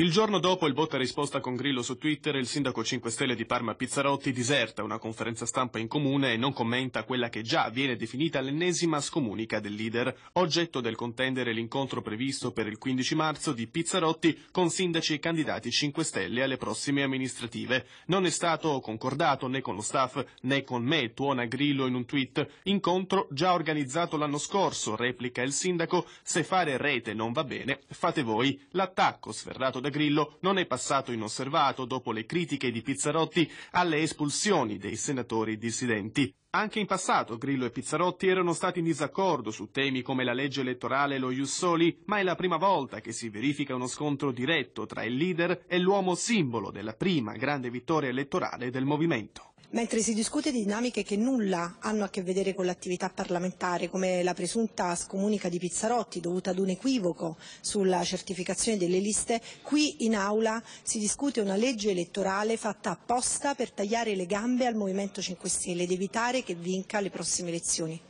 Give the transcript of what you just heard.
Il giorno dopo il botta risposta con Grillo su Twitter, il sindaco 5 Stelle di Parma Pizzarotti diserta una conferenza stampa in comune e non commenta quella che già viene definita l'ennesima scomunica del leader, oggetto del contendere l'incontro previsto per il 15 marzo di Pizzarotti con sindaci e candidati 5 Stelle alle prossime amministrative. Non è stato concordato né con lo staff né con me, tuona Grillo in un tweet. Incontro già organizzato l'anno scorso, replica il sindaco, se fare rete non va bene, fate voi. L'attacco sferrato da Grillo non è passato inosservato dopo le critiche di Pizzarotti alle espulsioni dei senatori dissidenti. Anche in passato Grillo e Pizzarotti erano stati in disaccordo su temi come la legge elettorale e lo Jussoli, ma è la prima volta che si verifica uno scontro diretto tra il leader e l'uomo simbolo della prima grande vittoria elettorale del movimento mentre si discute di dinamiche che nulla hanno a che vedere con l'attività parlamentare, come la presunta scomunica di Pizzarotti dovuta ad un equivoco sulla certificazione delle liste, qui in aula si discute una legge elettorale fatta apposta per tagliare le gambe al Movimento 5 Stelle ed evitare che vinca le prossime elezioni.